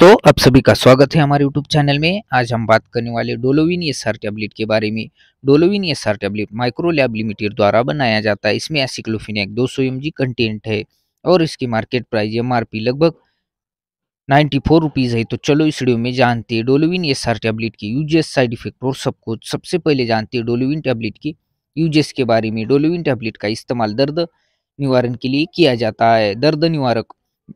तो आप सभी का स्वागत है हमारे YouTube चैनल में आज हम बात करने वाले डोलोविन एस आर टैबलेट के बारे में Dolovin S R tablet Microlab limited द्वारा बनाया जाता है इसमें एसिक्लोफिनेक 200 सौ कंटेंट है और इसकी मार्केट प्राइस एम लगभग नाइन्टी फोर रुपीज़ है तो चलो इस वीडियो में जानते हैं डोलोविन एस आर टैबलेट के यूजेस साइड इफेक्ट और सब कुछ सबसे पहले जानते हैं डोलोविन टैबलेट के यूजेस के बारे में डोलोविन टैबलेट का इस्तेमाल दर्द निवारण के लिए किया जाता है दर्द निवारक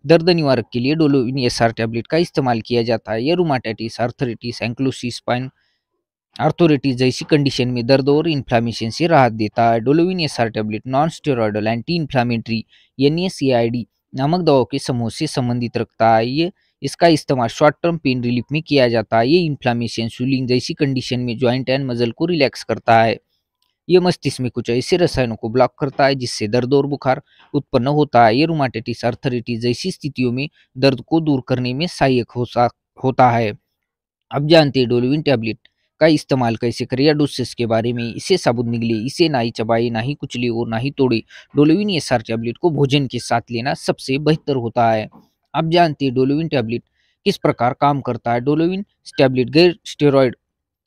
दर्द निवारक के लिए डोलोविन एस आर टैबलेट का इस्तेमाल किया जाता है यह रूमाटाइटिस आर्थराइटिस एंक्लोसिस आर्थोरेटिस जैसी कंडीशन में दर्द और इन्फ्लामेशन से राहत देता है Dolovin S R tablet non steroidal anti inflammatory N S A I D नामक दवाओं के समूह से संबंधित रखता है ये इसका इस्तेमाल शॉर्ट टर्म पेन रिलीफ में किया जाता है ये इन्फ्लामेशन सूलिंग जैसी कंडीशन में जॉइंट एंड मजल को रिलैक्स करता है ये मस्तिष्क में कुछ ऐसे रसायनों को ब्लॉक करता है जिससे दर्द और बुखार उत्पन्न होता है ये रोमाटेटिस अर्थरिटिस जैसी स्थितियों में दर्द को दूर करने में सहायक हो होता है अब जानते हैं डोलोविन टैबलेट का इस्तेमाल कैसे करें या डोसेस के बारे में इसे साबुत निकले इसे ना ही चबाए ना ही कुचले और ना ही तोड़े डोलोविन एस आर टैबलेट को भोजन के साथ लेना सबसे बेहतर होता है अब जानते हैं डोलोविन टैबलेट किस प्रकार काम करता है डोलोविन टैबलेट गैर स्टेरॉयड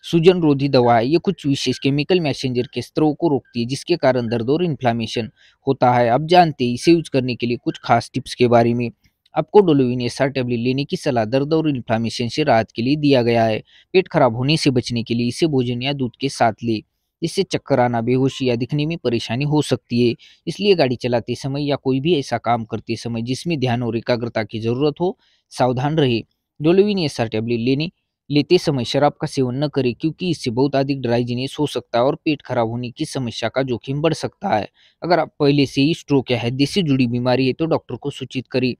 सूजन रोधी दवा है ये कुछ विशेष केमिकल मैसेंजर के स्त्रों को रोकती है जिसके कारण दर्द और इन्फ्लामेशन होता है अब जानते हैं इसे यूज करने के लिए कुछ खास टिप्स के बारे में आपको डोलोविन एस आर टेबलेट लेने की सलाह दर्द और इन्फ्लामेशन से राहत के लिए दिया गया है पेट खराब होने से बचने के लिए इसे भोजन या दूध के साथ ले इससे चक्कर आना बेहोशी या दिखने में परेशानी हो सकती है इसलिए गाड़ी चलाते समय या कोई भी ऐसा काम करते समय जिसमें ध्यान और एकाग्रता की जरूरत हो सावधान रहे डोलोविन एस आर टेबलेट लेने लेते समय शराब का सेवन न करें क्योंकि इससे बहुत अधिक ड्राइजीनेस हो सकता है और पेट खराब होने की समस्या का जोखिम बढ़ सकता है अगर आप पहले से ही स्ट्रोक या हैदे से जुड़ी बीमारी है तो डॉक्टर को सूचित करें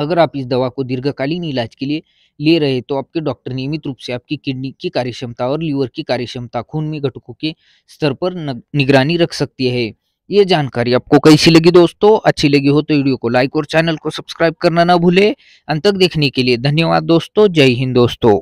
अगर आप इस दवा को दीर्घकालीन इलाज के लिए ले रहे तो आपके डॉक्टर नियमित रूप से आपकी किडनी की कार्यक्षमता और लीवर की कार्यक्षमता खून में घटकों के स्तर पर निगरानी रख सकती है ये जानकारी आपको कैसी लगी दोस्तों अच्छी लगी हो तो वीडियो को लाइक और चैनल को सब्सक्राइब करना ना भूले अंत तक देखने के लिए धन्यवाद दोस्तों जय हिंद दोस्तों